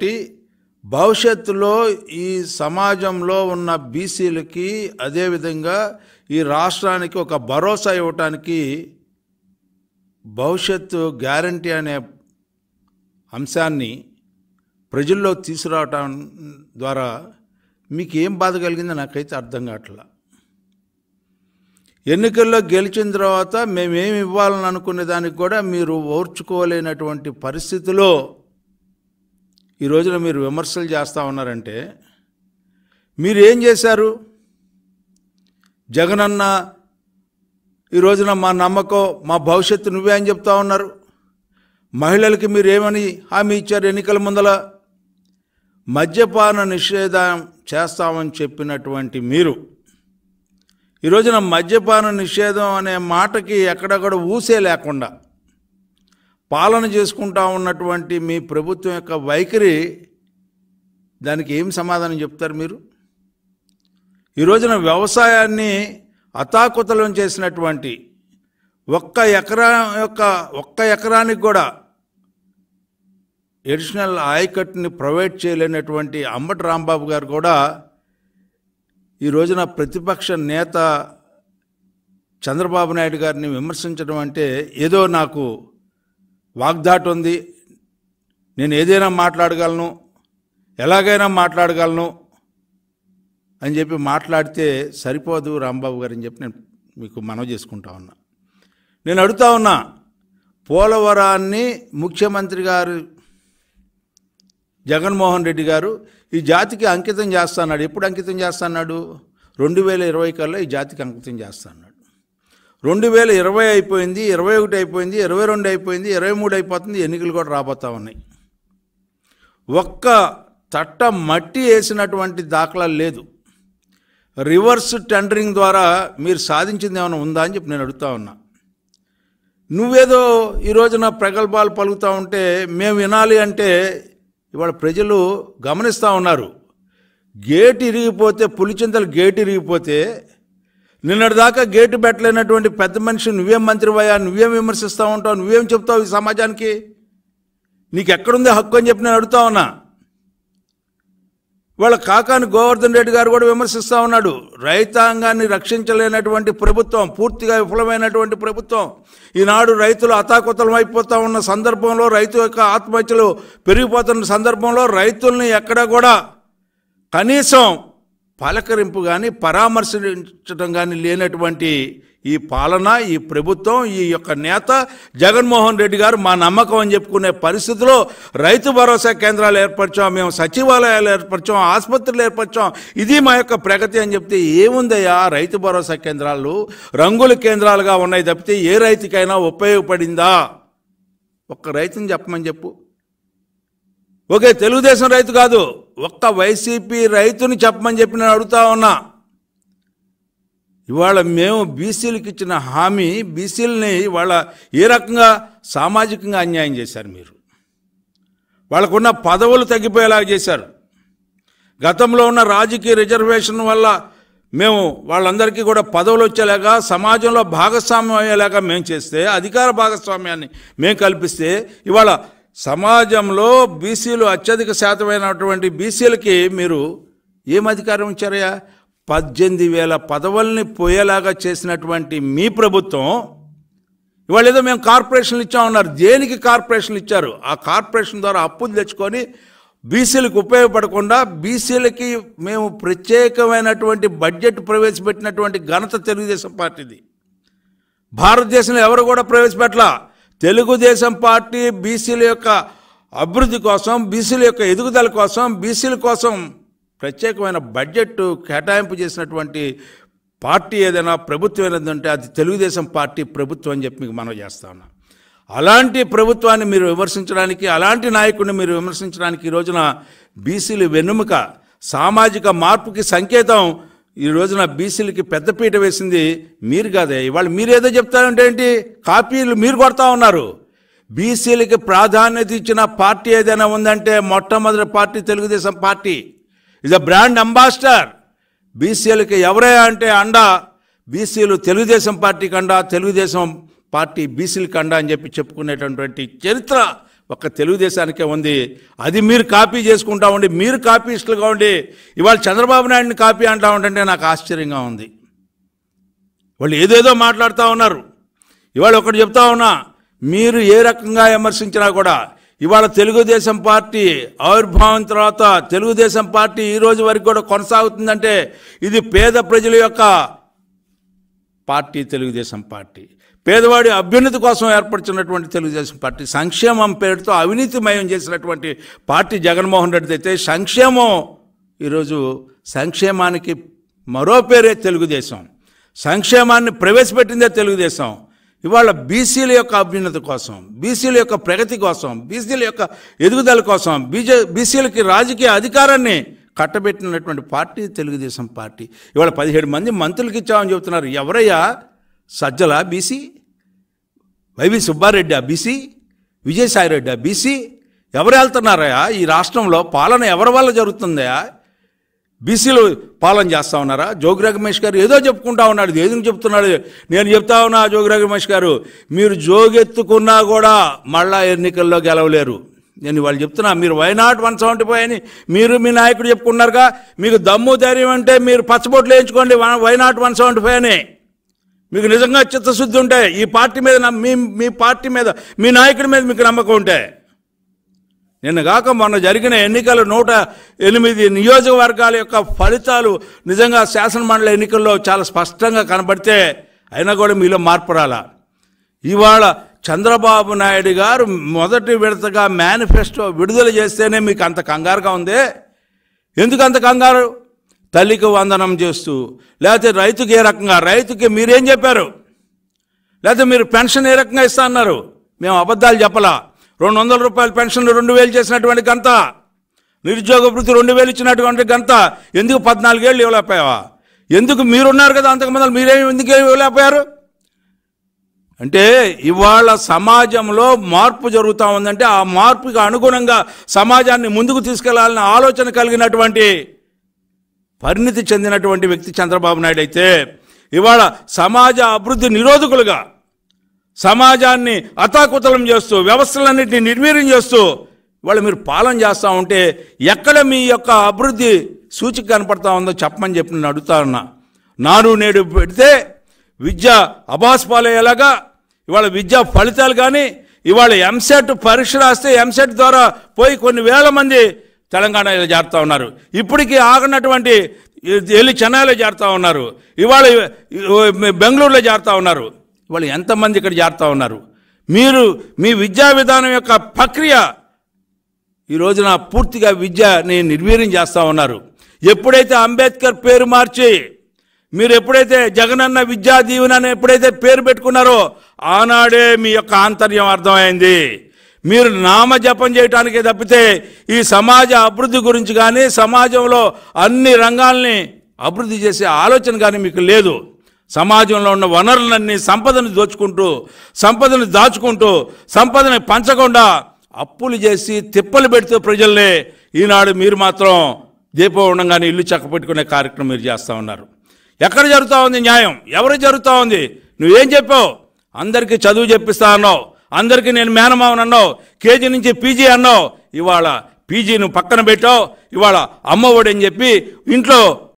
కాబట్టి భవిష్యత్తులో ఈ సమాజంలో ఉన్న బీసీలకి అదేవిధంగా ఈ రాష్ట్రానికి ఒక భరోసా ఇవ్వటానికి భవిష్యత్తు గ్యారంటీ అనే అంశాన్ని ప్రజల్లో తీసుకురావటం ద్వారా మీకు ఏం బాధ కలిగిందో నాకైతే అర్థం కావట్లా ఎన్నికల్లో గెలిచిన తర్వాత మేమేమి ఇవ్వాలని అనుకునే దానికి కూడా మీరు ఓర్చుకోలేనటువంటి పరిస్థితిలో ఈ రోజున మీరు విమర్శలు చేస్తూ ఉన్నారంటే మీరు ఏం చేశారు జగనన్న ఈ రోజున మా నమ్మకం మా భవిష్యత్తు నువ్వే అని చెప్తా ఉన్నారు మహిళలకి మీరు ఏమని హామీ ఇచ్చారు ఎన్నికల ముందల మద్యపాన నిషేధం చేస్తామని చెప్పినటువంటి మీరు ఈ రోజున మద్యపాన నిషేధం అనే మాటకి ఎక్కడక్కడ ఊసే లేకుండా పాలన చేసుకుంటా ఉన్నటువంటి మీ ప్రభుత్వం యొక్క వైఖరి దానికి ఏం సమాధానం చెప్తారు మీరు ఈ రోజున వ్యవసాయాన్ని అతాకుతలం చేసినటువంటి ఒక్క ఎకరా యొక్క ఒక్క ఎకరానికి కూడా ఎడిషనల్ ఆయకట్టుని ప్రొవైడ్ చేయలేనటువంటి అంబటి రాంబాబు గారు కూడా ఈ రోజున ప్రతిపక్ష నేత చంద్రబాబు నాయుడు గారిని విమర్శించడం అంటే ఏదో నాకు వాగ్దాట్ ఉంది నేను ఏదైనా మాట్లాడగలను ఎలాగైనా మాట్లాడగలను అని చెప్పి మాట్లాడితే సరిపోదు రాంబాబు గారు అని చెప్పి నేను మీకు మనవి చేసుకుంటా ఉన్నా నేను అడుగుతా ఉన్నా పోలవరాన్ని ముఖ్యమంత్రి గారు జగన్మోహన్ రెడ్డి గారు ఈ జాతికి అంకితం చేస్తున్నాడు ఎప్పుడు అంకితం చేస్తున్నాడు రెండు వేల ఇరవై కల్లా ఈ జాతికి అంకితం చేస్తాడు రెండు వేల ఇరవై అయిపోయింది ఇరవై ఒకటి అయిపోయింది ఇరవై రెండు అయిపోయింది ఇరవై మూడు అయిపోతుంది ఎన్నికలు కూడా రాబోతా ఉన్నాయి ఒక్క చట్ట మట్టి వేసినటువంటి దాఖలాలు లేదు రివర్స్ టెండరింగ్ ద్వారా మీరు సాధించింది ఏమైనా ఉందా అని చెప్పి నేను అడుగుతా ఉన్నా నువ్వేదో ఈ రోజున ప్రగల్భాలు పలుకుతూ ఉంటే మేము వినాలి అంటే ఇవాళ ప్రజలు గమనిస్తూ ఉన్నారు గేట్ ఇరిగిపోతే పులిచింతలు గేట్ ఇరిగిపోతే నిన్నటిదాకా గేటు పెట్టలేనటువంటి పెద్ద మనిషి నువ్వేం అయ్యా నువ్వేం విమర్శిస్తూ ఉంటావు నువ్వేం చెప్తావు ఈ సమాజానికి నీకు ఎక్కడుంది హక్కు అని చెప్పి నేను అడుగుతా ఉన్నా వాళ్ళ కాకాని గోవర్ధన్ రెడ్డి గారు కూడా విమర్శిస్తూ ఉన్నాడు రైతాంగాన్ని రక్షించలేనటువంటి ప్రభుత్వం పూర్తిగా విఫలమైనటువంటి ప్రభుత్వం ఈనాడు రైతులు అతాకుతలం అయిపోతూ ఉన్న సందర్భంలో రైతు యొక్క ఆత్మహత్యలు పెరిగిపోతున్న సందర్భంలో రైతుల్ని ఎక్కడ కూడా కనీసం పలకరింపు కానీ పరామర్శించడం కానీ లేనటువంటి ఈ పాలన ఈ ప్రభుత్వం ఈ యొక్క నేత జగన్మోహన్ రెడ్డి గారు మా నమ్మకం అని చెప్పుకునే పరిస్థితిలో రైతు భరోసా కేంద్రాలు ఏర్పరచాం మేము సచివాలయాలు ఏర్పరచాం ఆసుపత్రులు ఏర్పరచాం ఇది మా యొక్క ప్రగతి అని చెప్తే ఏముందయ్యా రైతు భరోసా కేంద్రాలు రంగుల కేంద్రాలుగా ఉన్నాయి తప్పితే ఏ రైతుకైనా ఉపయోగపడిందా ఒక్క రైతుని చెప్పమని చెప్పు ఓకే తెలుగుదేశం రైతు కాదు ఒక్క వైసీపీ రైతుని చెప్పమని చెప్పి నేను అడుగుతా ఉన్నా ఇవాళ మేము బీసీలకు ఇచ్చిన హామీ బీసీలని వాళ్ళ ఏ రకంగా సామాజికంగా అన్యాయం చేశారు మీరు వాళ్ళకున్న పదవులు తగ్గిపోయేలాగా చేశారు గతంలో ఉన్న రాజకీయ రిజర్వేషన్ వల్ల మేము వాళ్ళందరికీ కూడా పదవులు వచ్చేలాగా సమాజంలో భాగస్వామ్యం అయ్యేలాగా మేము చేస్తే అధికార భాగస్వామ్యాన్ని మేము కల్పిస్తే ఇవాళ సమాజంలో బీసీలు అత్యధిక శాతమైనటువంటి బీసీలకి మీరు ఏం అధికారం ఇచ్చారయ్యా పద్దెనిమిది వేల పదవుల్ని పోయేలాగా చేసినటువంటి మీ ప్రభుత్వం ఇవాళ ఏదో మేము కార్పొరేషన్లు ఇచ్చామన్నారు దేనికి కార్పొరేషన్లు ఇచ్చారు ఆ కార్పొరేషన్ ద్వారా అప్పులు తెచ్చుకొని బీసీలకు ఉపయోగపడకుండా బీసీలకి మేము ప్రత్యేకమైనటువంటి బడ్జెట్ ప్రవేశపెట్టినటువంటి ఘనత తెలుగుదేశం పార్టీది భారతదేశంలో ఎవరు కూడా ప్రవేశపెట్టలా తెలుగుదేశం పార్టీ బీసీల యొక్క అభివృద్ధి కోసం బీసీల యొక్క ఎదుగుదల కోసం బీసీల కోసం ప్రత్యేకమైన బడ్జెట్ కేటాయింపు చేసినటువంటి పార్టీ ఏదైనా ప్రభుత్వం ఉంటే అది తెలుగుదేశం పార్టీ ప్రభుత్వం అని చెప్పి మీకు మనం చేస్తా ఉన్నా అలాంటి ప్రభుత్వాన్ని మీరు విమర్శించడానికి అలాంటి నాయకుడిని మీరు విమర్శించడానికి ఈ రోజున బీసీలు వెన్నుముక సామాజిక మార్పుకి సంకేతం ఈ రోజున బీసీలకి పెద్దపీట వేసింది మీరు కాదే ఇవాళ మీరేదో చెప్తారంటే ఏంటి కాపీలు మీరు కొడతా ఉన్నారు బీసీలకి ప్రాధాన్యత ఇచ్చిన పార్టీ ఏదైనా ఉందంటే మొట్టమొదటి పార్టీ తెలుగుదేశం పార్టీ ఇది బ్రాండ్ అంబాసిడర్ బీసీలకి ఎవరే అంటే అండ బీసీలు తెలుగుదేశం పార్టీ అండ తెలుగుదేశం పార్టీ బీసీలకి అండ అని చెప్పి చెప్పుకునేటటువంటి చరిత్ర ఒక్క తెలుగుదేశానికే ఉంది అది మీరు కాపీ చేసుకుంటా ఉండి మీరు కాపీస్టులుగా ఉండి ఇవాళ చంద్రబాబు నాయుడిని కాపీ అంటా ఉండే నాకు ఆశ్చర్యంగా ఉంది వాళ్ళు ఏదేదో మాట్లాడుతూ ఉన్నారు ఇవాళ ఒకటి చెప్తా ఉన్నా మీరు ఏ రకంగా విమర్శించినా కూడా ఇవాళ తెలుగుదేశం పార్టీ ఆవిర్భావం తర్వాత తెలుగుదేశం పార్టీ ఈ రోజు వరకు కూడా కొనసాగుతుందంటే ఇది పేద ప్రజల యొక్క పార్టీ తెలుగుదేశం పార్టీ పేదవాడి అభ్యున్నతి కోసం ఏర్పడుతున్నటువంటి తెలుగుదేశం పార్టీ సంక్షేమం పేరుతో అవినీతిమయం చేసినటువంటి పార్టీ జగన్మోహన్ రెడ్డి అయితే సంక్షేమం ఈరోజు సంక్షేమానికి మరో పేరే తెలుగుదేశం సంక్షేమాన్ని ప్రవేశపెట్టిందే తెలుగుదేశం ఇవాళ బీసీల యొక్క అభ్యున్నతి కోసం బీసీల యొక్క ప్రగతి కోసం బీసీల యొక్క ఎదుగుదల కోసం బీజే బీసీలకి రాజకీయ అధికారాన్ని కట్టబెట్టినటువంటి పార్టీ తెలుగుదేశం పార్టీ ఇవాళ పదిహేడు మంది మంత్రులకి ఇచ్చామని చెబుతున్నారు ఎవరయ్యా సజ్జల బీసీ వైవి సుబ్బారెడ్డి ఆ బీసీ విజయసాయిరెడ్డి ఆ బీసీ ఎవరు వెళ్తున్నారయా ఈ రాష్ట్రంలో పాలన ఎవరి వల్ల జరుగుతుందా బీసీలు పాలన చేస్తా ఉన్నారా జోగి రమేష్ గారు ఏదో చెప్పుకుంటా ఉన్నాడు ఏదో చెప్తున్నాడు నేను చెప్తా ఉన్నా జోగి రమేష్ గారు మీరు జోగెత్తుకున్నా కూడా మళ్ళా ఎన్నికల్లో గెలవలేరు నేను వాళ్ళు చెప్తున్నా మీరు వైనాట్ వన్ సెవెంటీ ఫైవ్ అని మీరు మీ నాయకుడు చెప్పుకున్నారుగా మీకు దమ్ము ధైర్యం అంటే మీరు పచ్చబొట్లు వేయించుకోండి వైనాట్ వన్ సెవెంటీ ఫైవ్ అని మీకు నిజంగా చిత్తశుద్ధి ఉంటే ఈ పార్టీ మీద మీ మీ పార్టీ మీద మీ నాయకుడి మీద మీకు నమ్మకం ఉంటే నిన్న కాక మొన్న జరిగిన ఎన్నికలు నూట ఎనిమిది నియోజకవర్గాల యొక్క ఫలితాలు నిజంగా శాసనమండలి ఎన్నికల్లో చాలా స్పష్టంగా కనబడితే అయినా కూడా మీలో మార్పు రాలా ఇవాళ చంద్రబాబు నాయుడు గారు మొదటి విడతగా మేనిఫెస్టో విడుదల చేస్తేనే మీకు అంత కంగారుగా ఉంది ఎందుకు అంత కంగారు తల్లికి వందనం చేస్తూ లేకపోతే రైతుకి ఏ రకంగా రైతుకి మీరేం చెప్పారు లేకపోతే మీరు పెన్షన్ ఏ రకంగా ఇస్తా అన్నారు మేము అబద్ధాలు చెప్పలా రెండు వందల రూపాయల పెన్షన్ రెండు వేలు చేసినటువంటి గంత నిరుద్యోగ వృత్తి రెండు వేలు ఇచ్చినటువంటి గంత ఎందుకు పద్నాలుగేళ్ళు ఇవ్వలేకపోయావా ఎందుకు మీరున్నారు కదా అంతకుముందు మీరేమి ఎందుకు ఇవ్వలేకపోయారు అంటే ఇవాళ సమాజంలో మార్పు జరుగుతూ ఉందంటే ఆ మార్పుకి అనుగుణంగా సమాజాన్ని ముందుకు తీసుకెళ్లాలని ఆలోచన కలిగినటువంటి పరిణితి చెందినటువంటి వ్యక్తి చంద్రబాబు నాయుడు అయితే ఇవాళ సమాజ అభివృద్ధి నిరోధకులుగా సమాజాన్ని అతాకుతలం చేస్తూ వ్యవస్థలన్నింటినీ నిర్వీర్యం చేస్తూ వాళ్ళు మీరు పాలన చేస్తూ ఉంటే ఎక్కడ మీ యొక్క అభివృద్ధి సూచిక కనపడతా ఉందో చెప్పమని చెప్పి నేను అడుగుతా ఉన్నా నాడు నేడు పెడితే విద్య అభాస్ పాలయ్యేలాగా ఇవాళ విద్యా ఫలితాలు కానీ ఇవాళ ఎంసెట్ పరీక్ష రాస్తే ఎంసెట్ ద్వారా పోయి కొన్ని వేల మంది తెలంగాణలో చేరుతూ ఉన్నారు ఇప్పటికీ ఆగినటువంటి వెళ్ళి చెన్నైలో చేరుతూ ఉన్నారు ఇవాళ బెంగళూరులో చేరుతూ ఉన్నారు ఇవాళ ఎంతమంది ఇక్కడ చేరుతూ ఉన్నారు మీరు మీ విద్యా విధానం యొక్క ప్రక్రియ ఈ రోజున పూర్తిగా విద్యని నిర్వీర్యం చేస్తూ ఉన్నారు ఎప్పుడైతే అంబేద్కర్ పేరు మార్చి మీరు ఎప్పుడైతే జగనన్న విద్యా దీవెన ఎప్పుడైతే పేరు పెట్టుకున్నారో ఆనాడే మీ యొక్క ఆంతర్యం అర్థమైంది మీరు నామ జపం చేయటానికే తప్పితే ఈ సమాజ అభివృద్ధి గురించి కానీ సమాజంలో అన్ని రంగాల్ని అభివృద్ధి చేసే ఆలోచన కానీ మీకు లేదు సమాజంలో ఉన్న వనరులన్నీ సంపదను దోచుకుంటూ సంపదను దాచుకుంటూ సంపదని పంచకుండా అప్పులు చేసి తిప్పలు పెడితే ప్రజల్నే ఈనాడు మీరు మాత్రం దీపం ఉండగానే ఇల్లు చక్కపెట్టుకునే కార్యక్రమం మీరు చేస్తూ ఉన్నారు ఎక్కడ జరుగుతూ ఉంది న్యాయం ఎవరు జరుగుతూ ఉంది నువ్వేం చెప్పావు అందరికీ చదువు చెప్పిస్తా ఉన్నావు అందరికీ నేను మేనమావన్ అన్నావు కేజీ నుంచి పీజీ అన్నావు ఇవాళ పీజీని పక్కన పెట్టావు ఇవాళ అమ్మఒడి అని చెప్పి ఇంట్లో